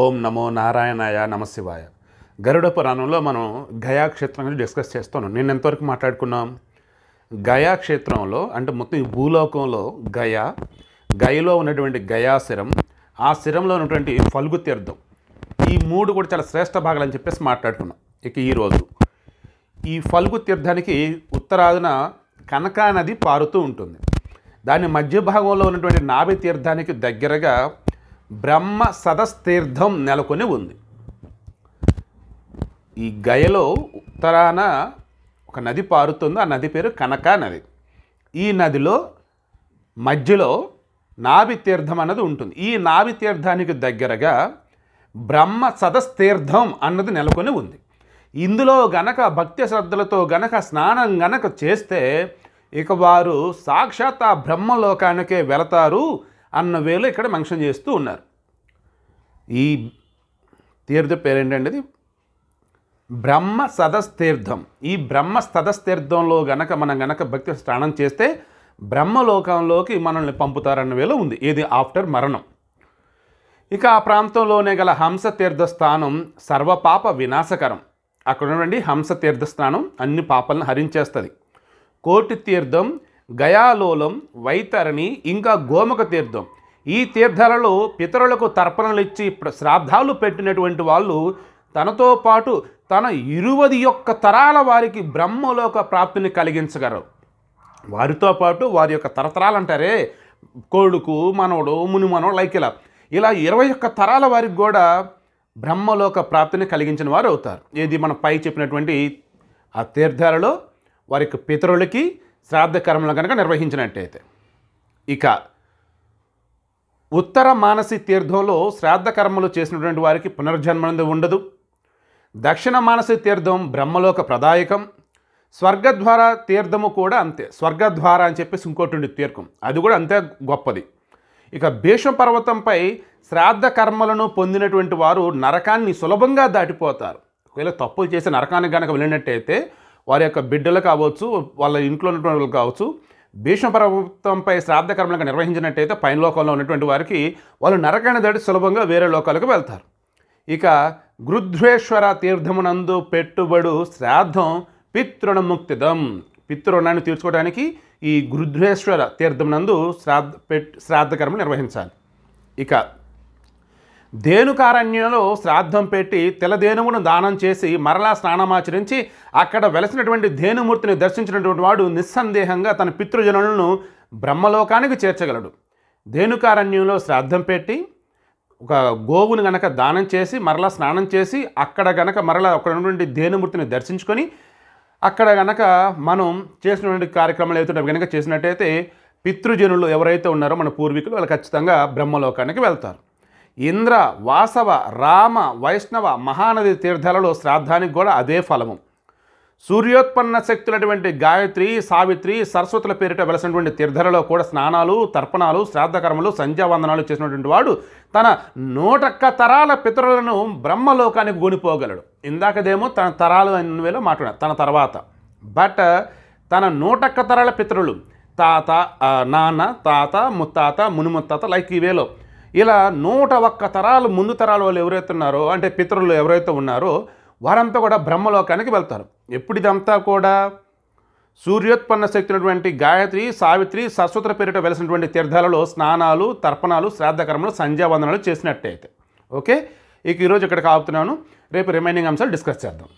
ఓం నమో నారాయణాయ నమశివాయ గరుడ పురాణంలో మనం గయా క్షేత్రం గురించి డిస్కస్ చేస్తాను నేను ఎంతవరకు మాట్లాడుకున్నాం గయా క్షేత్రంలో అంటే మొత్తం ఈ భూలోకంలో గయా గయలో ఉన్నటువంటి గయా ఆ శిరంలో ఉన్నటువంటి ఫల్గు తీర్థం ఈ మూడు కూడా చాలా శ్రేష్ఠ భాగాలు చెప్పేసి మాట్లాడుకున్నాం ఇక ఈరోజు ఈ ఫల్గు తీర్థానికి ఉత్తరాదిన కనకా నది పారుతూ ఉంటుంది దాని మధ్య భాగంలో ఉన్నటువంటి నాభి తీర్థానికి దగ్గరగా బ్రహ్మ సదస్తీర్థం నెలకొని ఉంది ఈ గయలో ఉత్తరాన ఒక నది పారుతుంది ఆ నది పేరు కనకా నది ఈ నదిలో మధ్యలో నాభి తీర్థం అన్నది ఉంటుంది ఈ నాభి తీర్థానికి దగ్గరగా బ్రహ్మ సదస్తీర్థం అన్నది నెలకొని ఉంది ఇందులో గనక భక్తి శ్రద్ధలతో గనక స్నానం గనక చేస్తే ఇక వారు సాక్షాత్ ఆ బ్రహ్మలోకానికే వెళతారు అన్న వేలో ఇక్కడ మెన్షన్ చేస్తూ ఉన్నారు ఈ తీర్థ ఏంటండి బ్రహ్మ సదస్తీర్థం ఈ బ్రహ్మ సదస్తీర్థంలో గనక మనం గనక భక్తి స్నానం చేస్తే బ్రహ్మలోకంలోకి మనల్ని పంపుతారన్న వేళ ఉంది ఇది ఆఫ్టర్ మరణం ఇక ఆ ప్రాంతంలోనే గల తీర్థ స్థానం సర్వపాప వినాశకరం అక్కడ హంస తీర్థ స్థానం అన్ని పాపలను హరించేస్తుంది కోటి తీర్థం గయాలోలం వైతరణి ఇంకా గోమక తీర్థం ఈ తీర్థాలలో పితరులకు తర్పణలు ఇచ్చి శ్రాద్ధాలు పెట్టినటువంటి వాళ్ళు తనతో పాటు తన ఇరువది యొక్క తరాల వారికి బ్రహ్మలోక ప్రాప్తిని కలిగించగలరు వారితో పాటు వారి యొక్క తరతరాలు అంటారే కోడుకు మనవడు ముని మనవడు లైకిల ఇలా ఇరవై ఒక్క తరాల వారికి కూడా బ్రహ్మలోక ప్రాప్తిని కలిగించిన వారు అవుతారు ఏది మన పై చెప్పినటువంటి ఆ తీర్థాలలో వారికి పితరులకి శ్రాద్ధ కర్మలు కనుక నిర్వహించినట్టయితే ఇక ఉత్తర మానసి తీర్థంలో శ్రాద్ధకర్మలు చేసినటువంటి వారికి పునర్జన్మనందు ఉండదు దక్షిణ మానసి తీర్థం బ్రహ్మలోక ప్రదాయకం స్వర్గద్వార తీర్థము కూడా అంతే స్వర్గద్వార అని చెప్పేసి ఇంకోటి తీర్థం అది కూడా అంతే గొప్పది ఇక భీష్మ పర్వతంపై శ్రాద్ధ కర్మలను పొందినటువంటి వారు నరకాన్ని సులభంగా దాటిపోతారు ఒకవేళ తప్పులు చేసి నరకానికి కనుక వెళ్ళినట్టయితే వారి యొక్క బిడ్డలు కావచ్చు వాళ్ళ ఇంట్లో ఉన్నటువంటి వాళ్ళు కావచ్చు భీష్మ పర్వతంపై శ్రాద్ధకర్మలకు నిర్వహించినట్టయితే పైన లోకంలో ఉన్నటువంటి వారికి వాళ్ళు నరకాన్ని దాటి సులభంగా వేరే లోకాలకు వెళ్తారు ఇక గురుధ్వేశ్వర తీర్థమునందు పెట్టుబడు శ్రాద్ధం ముక్తిదం పితృణాన్ని తీర్చుకోవడానికి ఈ గురుధ్వేశ్వర తీర్థమునందు శ్రాద్ధ పెట్ శ్రాద్ధకర్మలు నిర్వహించాలి ఇక దేనుకారణ్యంలో శ్రాద్ధం పెట్టి తెలదేనుమును దానం చేసి మరలా స్నానమాచరించి అక్కడ వెలసినటువంటి ధేనుమూర్తిని దర్శించినటువంటి వాడు నిస్సందేహంగా తన పితృజనులను బ్రహ్మలోకానికి చేర్చగలడు ధేనుకారణ్యంలో శ్రాద్ధం పెట్టి ఒక గోవును గనక దానం చేసి మరలా స్నానం చేసి అక్కడ గనక మరలా అక్కడ ఉన్నటువంటి ధేనుమూర్తిని దర్శించుకొని అక్కడ గనక మనం చేసినటువంటి కార్యక్రమాలు అయితే గనక చేసినట్టయితే పితృజనులు ఎవరైతే ఉన్నారో మన పూర్వీకులు వాళ్ళు ఖచ్చితంగా బ్రహ్మలోకానికి వెళ్తారు ఇంద్ర వాసవ రామ వైష్ణవ మహానది తీర్థాలలో శ్రాద్ధానికి కూడా అదే ఫలము సూర్యోత్పన్న శక్తులటువంటి గాయత్రి సావిత్రి సరస్వతుల పేరిట వెలసినటువంటి తీర్థాలలో కూడా స్నానాలు తర్పణాలు శ్రాద్ధకర్మలు సంధ్యావందనాలు చేసినటువంటి వాడు తన నూటక్క తరాల పితరులను బ్రహ్మలోకానికి గొనిపోగలడు ఇందాకదేమో తన తరాలు అనేవేలో మాట్లాడారు తన తర్వాత బట్ తన నూటక్క తరాల పితరులు తాత నాన్న తాత ముత్తాత మునిముత్తాత లైక్ ఈ వేలో ఇలా నూట ఒక్క తరాలు ముందు తరాల వాళ్ళు ఎవరైతే ఉన్నారో అంటే పితరులు ఎవరైతే ఉన్నారో వారంతా కూడా బ్రహ్మలోకానికి వెళ్తారు ఎప్పుడు ఇదంతా కూడా సూర్యోత్పన్న శక్తులటువంటి గాయత్రి సావిత్రి సరస్వత పేరిట వెలిసినటువంటి తీర్థాలలో స్నానాలు తర్పణాలు శ్రాద్ధకర్మలు సంధ్యావందనాలు చేసినట్టయితే ఓకే ఇక ఈరోజు ఇక్కడ కాపుతున్నాను రేపు రిమైనింగ్ అంశాలు డిస్కస్ చేద్దాం